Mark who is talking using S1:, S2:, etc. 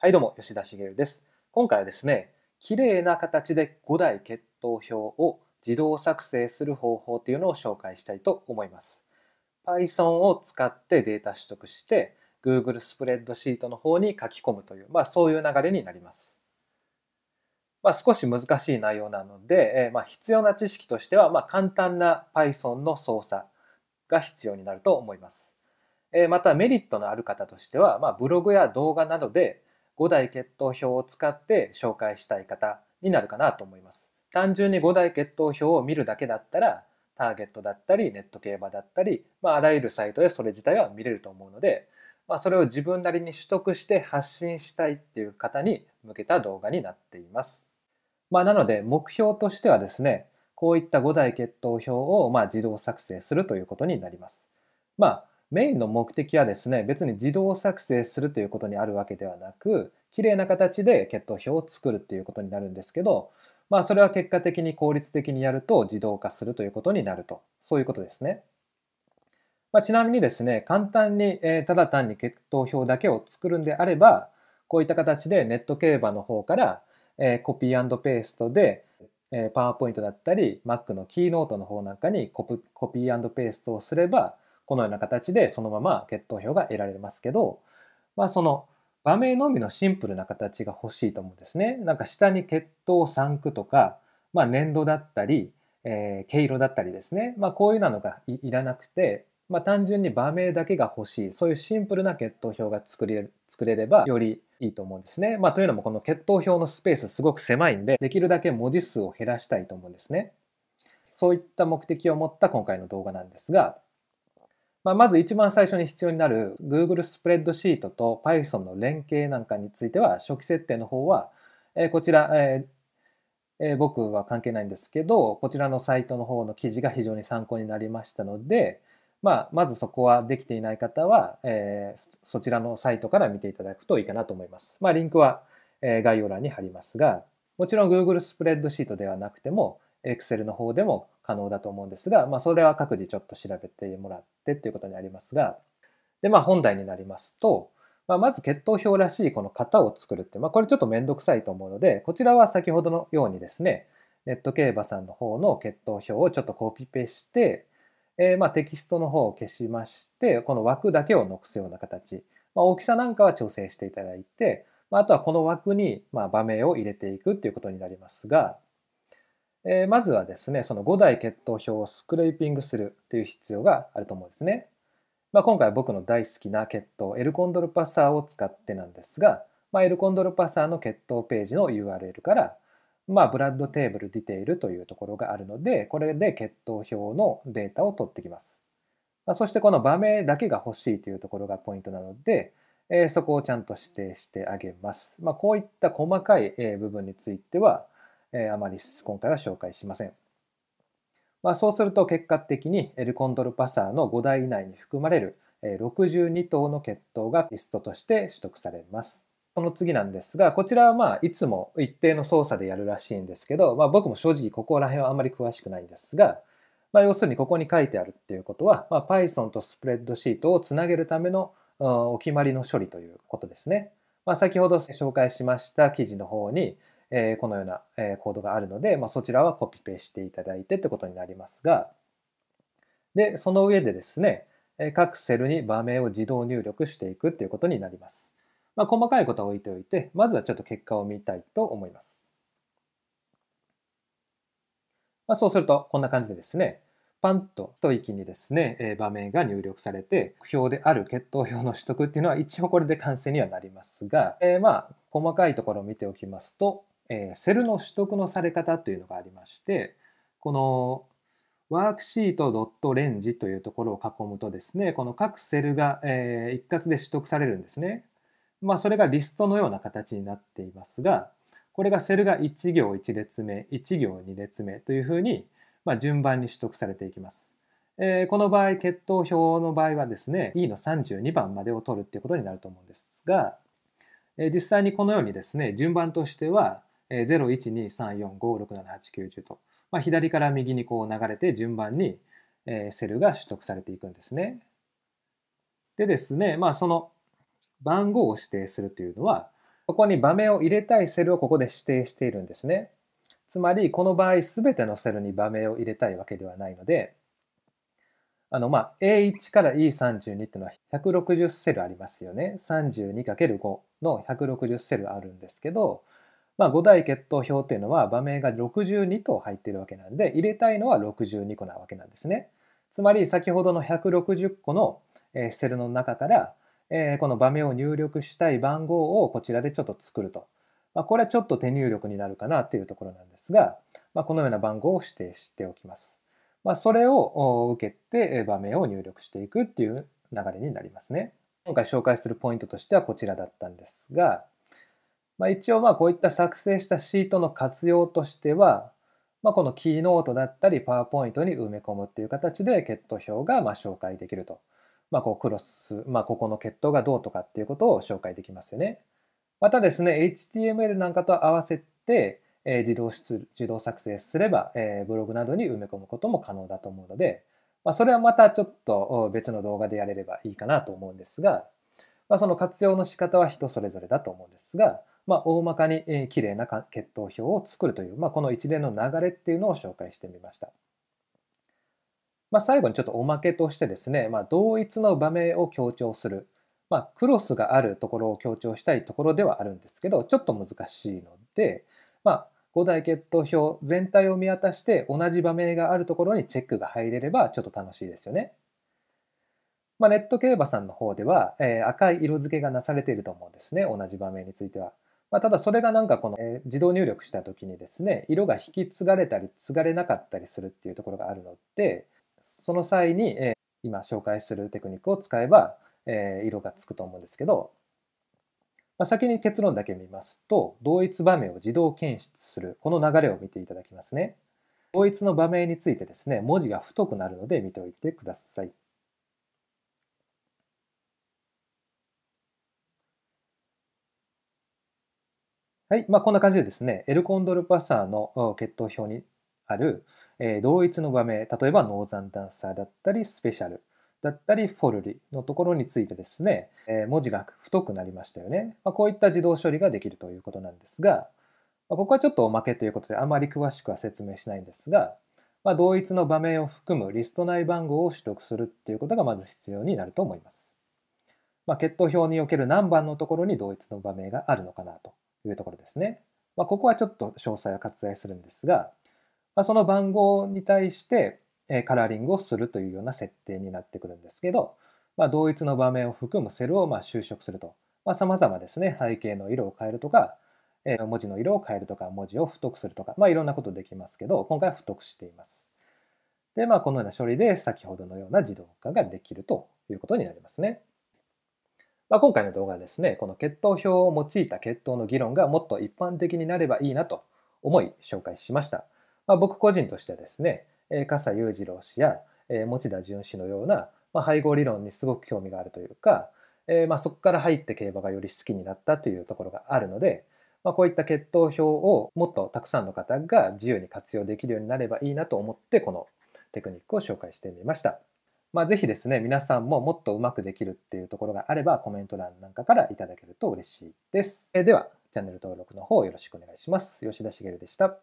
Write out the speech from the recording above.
S1: はいどうも、吉田茂です。今回はですね、綺麗な形で5台血闘表を自動作成する方法というのを紹介したいと思います。Python を使ってデータ取得して、Google スプレッドシートの方に書き込むという、まあそういう流れになります。まあ少し難しい内容なので、えまあ、必要な知識としては、まあ、簡単な Python の操作が必要になると思います。えまたメリットのある方としては、まあ、ブログや動画などで5台血統表を使って紹介したい方になるかなと思います。単純に5大血統表を見るだけだったら、ターゲットだったり、ネット競馬だったり、まあ、あらゆるサイトでそれ自体は見れると思うので、まあ、それを自分なりに取得して発信したいっていう方に向けた動画になっています。まあ、なので、目標としてはですね、こういった5大血統表をま自動作成するということになります。まあ、メインの目的はですね、別に自動作成するということにあるわけではなく、綺麗な形で血糖表を作るということになるんですけど、まあそれは結果的に効率的にやると自動化するということになると、そういうことですね。まあ、ちなみにですね、簡単に、えー、ただ単に血糖表だけを作るんであれば、こういった形でネット競馬の方から、えー、コピーペーストで、えー、パワーポイントだったり、Mac のキーノートの方なんかにコピーペーストをすれば、このような形でそのまま決闘票が得られますけど、まあ、その場面のみのシンプルな形が欲しいと思うんですね。なんか下に血闘3区とか、まあ、年だったり、えー、毛色だったりですね、まあ、こういうのがいらなくて、まあ、単純に場名だけが欲しいそういうシンプルな血闘表が作れ作れればよりいいと思うんですね。まあ、というのもこの血闘表のスペースすごく狭いんでできるだけ文字数を減らしたいと思うんですね。そういった目的を持った今回の動画なんですがまあ、まず一番最初に必要になる Google スプレッドシートと Python の連携なんかについては初期設定の方は、えー、こちら、えーえー、僕は関係ないんですけどこちらのサイトの方の記事が非常に参考になりましたので、まあ、まずそこはできていない方は、えー、そちらのサイトから見ていただくといいかなと思います。まあ、リンクは、えー、概要欄に貼りますがもちろん Google スプレッドシートではなくても Excel の方でも可能だと思うんですが、まあ、それは各自ちょっと調べてもらってっていうことになりますが、で、まあ、本題になりますと、まあ、まず血糖表らしいこの型を作るって、まあ、これちょっとめんどくさいと思うので、こちらは先ほどのようにですね、ネット競馬さんの方の血糖表をちょっとコピペして、えー、まあテキストの方を消しまして、この枠だけを残すような形、まあ、大きさなんかは調整していただいて、まあ、あとはこの枠にまあ場面を入れていくっていうことになりますが、えまずはですね、その5台血糖表をスクレーピングするっていう必要があると思うんですね。まあ、今回僕の大好きな血糖、エルコンドルパサーを使ってなんですが、まあ、エルコンドルパサーの血糖ページの URL から、まあ、ブラッドテーブルディテールというところがあるので、これで血糖表のデータを取ってきます。まそしてこの場名だけが欲しいというところがポイントなので、えそこをちゃんと指定してあげます。まこういった細かい部分については、えあまり今回は紹介しません。まあ、そうすると結果的にエルコンドルパサーの5台以内に含まれる62頭の血統がリストとして取得されます。その次なんですが、こちらはまあいつも一定の操作でやるらしいんですけど、まあ、僕も正直ここら辺はあまり詳しくないんですが、まあ、要するにここに書いてあるっていうことは、まあ、Python とスプレッドシートをつなげるためのお決まりの処理ということですね。まあ、先ほど紹介しました記事の方に、えこのような、えコードがあるので、まあ、そちらはコピペしていただいてってことになりますが、で、その上でですね、各セルに場名を自動入力していくっていうことになります。まあ、細かいことは置いておいて、まずはちょっと結果を見たいと思います。まあ、そうすると、こんな感じでですね、パンと一息にですね、場面が入力されて、目標である血闘表の取得っていうのは一応これで完成にはなりますが、えー、まあ、細かいところを見ておきますと、えー、セルの取得のされ方というのがありましてこのワークシートドットレンジというところを囲むとですねこの各セルが、えー、一括で取得されるんですね。まあ、それがリストのような形になっていますがこれがセルが1行1列目1行2列目というふうに、まあ、順番に取得されていきます。えー、この場合血統表の場合はですね E の32番までを取るっていうことになると思うんですが、実際にこのようにですね順番としてはえー、0、1、2、3、4、5、6、7、8、9、10と、まあ、左から右にこう流れて順番に、えー、セルが取得されていくんですね。でですね、まあ、その番号を指定するというのは、ここに場面を入れたいセルをここで指定しているんですね。つまり、この場合、すべてのセルに場面を入れたいわけではないので、あの、まあ、A1 から E32 っていうのは160セルありますよね。32×5 の160セルあるんですけど、まあ、5大血闘表っていうのは場面が62と入っているわけなんで入れたいのは62個なわけなんですね。つまり先ほどの160個のセルの中からこの場面を入力したい番号をこちらでちょっと作ると。まあ、これはちょっと手入力になるかなというところなんですが、まあ、このような番号を指定しておきます。まあ、それを受けて場面を入力していくっていう流れになりますね。今回紹介するポイントとしてはこちらだったんですが、まあ、一応まあこういった作成したシートの活用としては、まあ、このキーノートだったりパワーポイントに埋め込むっていう形で血闘表がまあ紹介できると。まあ、こうクロス、まあ、ここの血闘がどうとかっていうことを紹介できますよね。またですね、HTML なんかと合わせて、えー、自動出自動作成すれば、えー、ブログなどに埋め込むことも可能だと思うので、まあ、それはまたちょっと別の動画でやれればいいかなと思うんですが、まあ、その活用の仕方は人それぞれだと思うんですが、まあ、大まかに、えー、綺麗な血統表を作るという、まあ、この一連の流れっていうのを紹介してみました。まあ、最後にちょっとおまけとしてですね、まあ、同一の場面を強調する、まあ、クロスがあるところを強調したいところではあるんですけどちょっと難しいので、まあ、五大血統表全体を見渡して同じ場面があるところにチェックが入れればちょっと楽しいですよね。まあ、ネット競馬さんの方では、えー、赤い色付けがなされていると思うんですね同じ場面については。まあ、ただそれがなんかこの、えー、自動入力した時にですね色が引き継がれたり継がれなかったりするっていうところがあるのでその際に、えー、今紹介するテクニックを使えば、えー、色がつくと思うんですけど、まあ、先に結論だけ見ますと同一場面を自動検出するこの流れを見ていただきますね。同一の場面についてですね文字が太くなるので見ておいてください。はい、まあ、こんな感じでですね、エルコンドルパサーの血統表にある、えー、同一の場名、例えばノーザンダンサーだったり、スペシャルだったり、フォルリのところについてですね、えー、文字が太くなりましたよね。まあ、こういった自動処理ができるということなんですが、まあ、ここはちょっとおまけということで、あまり詳しくは説明しないんですが、まあ、同一の場名を含むリスト内番号を取得するっていうことがまず必要になると思います。まあ、血統表における何番のところに同一の場名があるのかなというところですね。まあ、ここはちょっと詳細は割愛するんですが、まあ、その番号に対して、えカラーリングをするというような設定になってくるんですけど、まあ、同一の場面を含むセルをま修飾すると、まあ、様々ですね、背景の色を変えるとか、え文字の色を変えるとか、文字を太くするとか、まあ、いろんなことできますけど、今回は太くしています。で、まあ、このような処理で先ほどのような自動化ができるということになりますね。まあ、今回の動画はですね、この血統表を用いた血統の議論がもっと一般的になればいいなと思い紹介しました。まあ、僕個人としてですね、笠裕次郎氏や持田純氏のような配合理論にすごく興味があるというか、えまあ、そこから入って競馬がより好きになったというところがあるので、まあ、こういった血統表をもっとたくさんの方が自由に活用できるようになればいいなと思ってこのテクニックを紹介してみました。まあ、ぜひですね、皆さんももっとうまくできるっていうところがあれば、コメント欄なんかからいただけると嬉しいです。えでは、チャンネル登録の方よろしくお願いします。吉田茂でした。